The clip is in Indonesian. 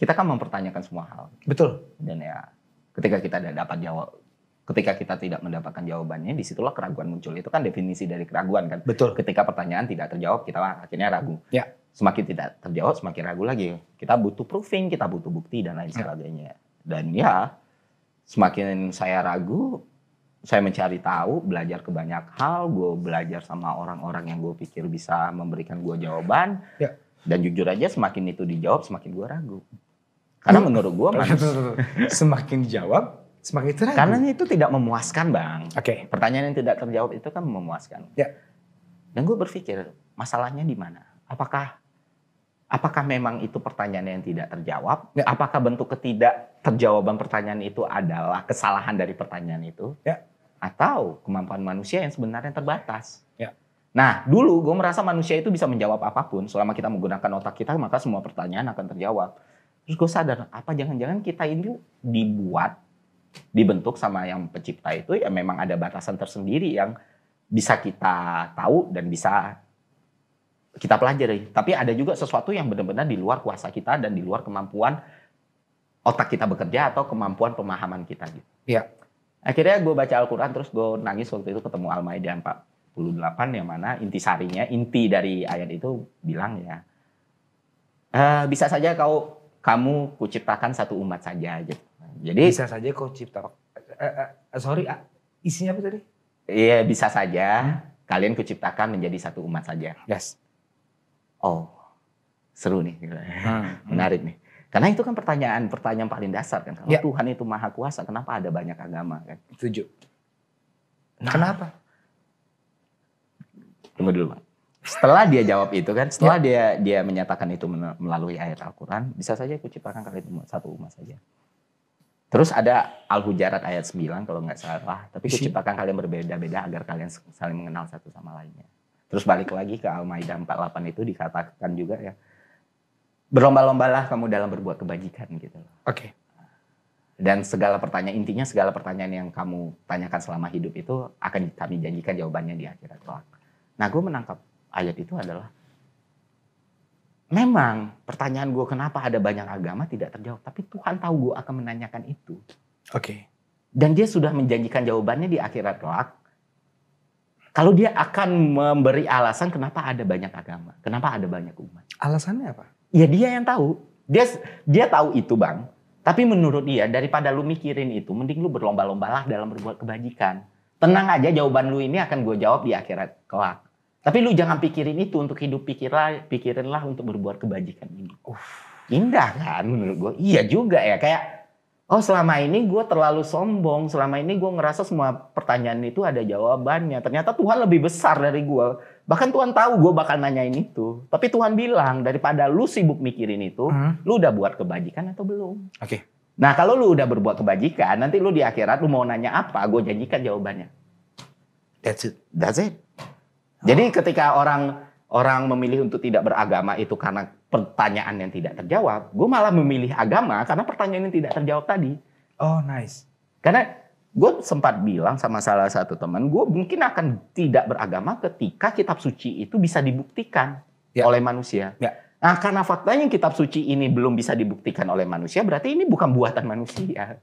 kita kan mempertanyakan semua hal. Betul. Dan ya ketika kita tidak dapat jawab ketika kita tidak mendapatkan jawabannya disitulah keraguan muncul itu kan definisi dari keraguan kan betul ketika pertanyaan tidak terjawab kita akhirnya ragu ya semakin tidak terjawab semakin ragu lagi kita butuh proofing kita butuh bukti dan lain ya. sebagainya dan ya semakin saya ragu saya mencari tahu belajar ke banyak hal gue belajar sama orang-orang yang gue pikir bisa memberikan gue jawaban ya. dan jujur aja semakin itu dijawab semakin gue ragu karena menurut gue semakin dijawab semakin terang. Karena itu tidak memuaskan bang. Oke. Okay. Pertanyaan yang tidak terjawab itu kan memuaskan. Ya. Dan gue berpikir masalahnya di mana? Apakah apakah memang itu pertanyaan yang tidak terjawab? Yeah. Apakah bentuk ketidak terjawaban pertanyaan itu adalah kesalahan dari pertanyaan itu? Ya. Atau kemampuan manusia yang sebenarnya terbatas? Ya. Nah, dulu gue merasa manusia itu bisa menjawab apapun selama kita menggunakan otak kita maka semua pertanyaan akan terjawab. Terus gue sadar, apa jangan-jangan kita ini dibuat, dibentuk sama yang pencipta itu ya memang ada batasan tersendiri yang bisa kita tahu dan bisa kita pelajari. Tapi ada juga sesuatu yang benar-benar di luar kuasa kita dan di luar kemampuan otak kita bekerja atau kemampuan pemahaman kita gitu. ya Akhirnya gue baca Al-Quran terus gue nangis waktu itu ketemu Al-Maidah 48 yang mana inti sarinya inti dari ayat itu bilang ya, e, bisa saja kau kamu kuciptakan satu umat saja aja. Jadi bisa saja kau cipta. Uh, uh, sorry, uh, isinya apa tadi? Iya bisa saja hmm? kalian kuciptakan menjadi satu umat saja. Yes. Oh seru nih, hmm. hmm. menarik nih. Karena itu kan pertanyaan-pertanyaan paling dasar kan. Kalau ya. Tuhan itu maha kuasa, kenapa ada banyak agama kan? Setuju. Nah, kenapa? Tunggu dulu, Pak setelah dia jawab itu kan, setelah ya. dia dia menyatakan itu melalui ayat Al-Qur'an, bisa saja kuciptakan itu satu umat saja. Terus ada Al-Hujarat ayat 9 kalau nggak salah, tapi kuciptakan kalian berbeda-beda agar kalian saling mengenal satu sama lainnya. Terus balik lagi ke Al-Maidah 48 itu dikatakan juga ya berlomba-lombalah kamu dalam berbuat kebajikan gitu Oke. Okay. Dan segala pertanyaan intinya segala pertanyaan yang kamu tanyakan selama hidup itu akan kami janjikan jawabannya di akhirat kelak. Nah, gue menangkap ayat itu adalah memang pertanyaan gue kenapa ada banyak agama tidak terjawab, tapi Tuhan tahu gue akan menanyakan itu. Oke. Okay. Dan dia sudah menjanjikan jawabannya di akhirat kelak. Kalau dia akan memberi alasan kenapa ada banyak agama, kenapa ada banyak umat. Alasannya apa? Ya dia yang tahu. Dia dia tahu itu bang. Tapi menurut dia daripada lu mikirin itu, mending lu berlomba-lombalah dalam berbuat kebajikan. Tenang aja jawaban lu ini akan gue jawab di akhirat kelak. Tapi lu jangan pikirin itu untuk hidup pikirlah, pikirinlah untuk berbuat kebajikan ini. Uff, indah kan menurut gue? Iya juga ya kayak oh selama ini gue terlalu sombong, selama ini gue ngerasa semua pertanyaan itu ada jawabannya. Ternyata Tuhan lebih besar dari gue. Bahkan Tuhan tahu gue bakal nanyain itu. Tapi Tuhan bilang daripada lu sibuk mikirin itu, hmm. lu udah buat kebajikan atau belum? Oke. Okay. Nah kalau lu udah berbuat kebajikan, nanti lu di akhirat lu mau nanya apa, gue janjikan jawabannya. That's it. That's it. Jadi oh. ketika orang orang memilih untuk tidak beragama itu karena pertanyaan yang tidak terjawab, gue malah memilih agama karena pertanyaan yang tidak terjawab tadi. Oh nice. Karena gue sempat bilang sama salah satu teman, gue mungkin akan tidak beragama ketika kitab suci itu bisa dibuktikan ya. oleh manusia. Ya. Nah karena faktanya kitab suci ini belum bisa dibuktikan oleh manusia, berarti ini bukan buatan manusia.